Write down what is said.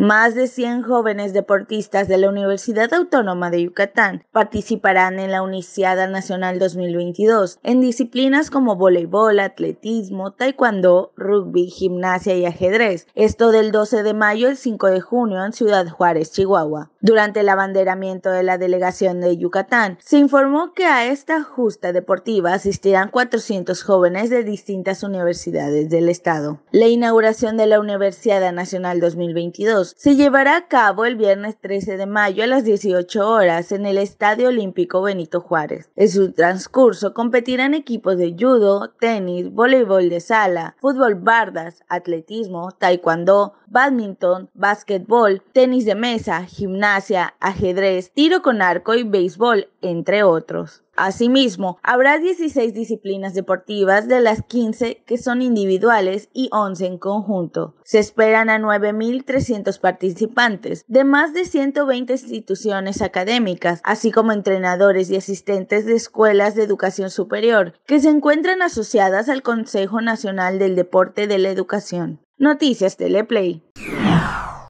Más de 100 jóvenes deportistas de la Universidad Autónoma de Yucatán participarán en la Uniciada Nacional 2022 en disciplinas como voleibol, atletismo, taekwondo, rugby, gimnasia y ajedrez. Esto del 12 de mayo al 5 de junio en Ciudad Juárez, Chihuahua. Durante el abanderamiento de la delegación de Yucatán, se informó que a esta justa deportiva asistirán 400 jóvenes de distintas universidades del estado. La inauguración de la Universidad Nacional 2022 se llevará a cabo el viernes 13 de mayo a las 18 horas en el Estadio Olímpico Benito Juárez. En su transcurso competirán equipos de judo, tenis, voleibol de sala, fútbol bardas, atletismo, taekwondo, badminton, básquetbol, tenis de mesa, gimnasia, ajedrez, tiro con arco y béisbol, entre otros. Asimismo, habrá 16 disciplinas deportivas de las 15 que son individuales y 11 en conjunto. Se esperan a 9.300 participantes de más de 120 instituciones académicas, así como entrenadores y asistentes de escuelas de educación superior, que se encuentran asociadas al Consejo Nacional del Deporte de la Educación. Noticias Teleplay.